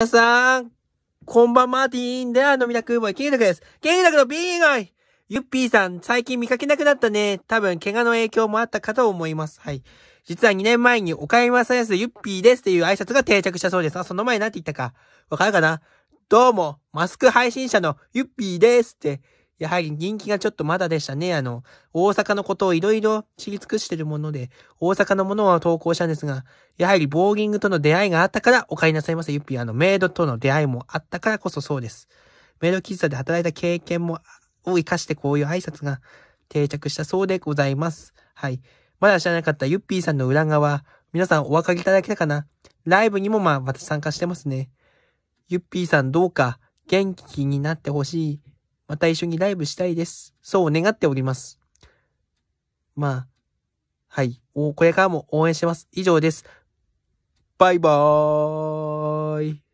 皆さん、こんばんマーティンでは飲みたくも、金額です。金額のビー以外ゆっぴーさん、最近見かけなくなったね。多分、怪我の影響もあったかと思います。はい。実は2年前に、おかえりまさやすゆっぴーですっていう挨拶が定着したそうです。あ、その前なんて言ったか。わかるかなどうも、マスク配信者のゆっぴーですって、やはり人気がちょっとまだでしたね。あの、大阪のことをいろいろ知り尽くしてるもので、大阪のものは投稿したんですが、やはりボーギングとの出会いがあったからお帰りなさいませ、ゆっぴー。あの、メイドとの出会いもあったからこそそうです。メイド喫茶で働いた経験も、を活かしてこういう挨拶が定着したそうでございます。はい。まだ知らなかったゆっぴーさんの裏側、皆さんお分かりいただけたかなライブにもまあ私参加してますね。ゆっぴーさんどうか元気になってほしい。また一緒にライブしたいです。そう願っております。まあ、はい。これからも応援してます。以上です。バイバーイ。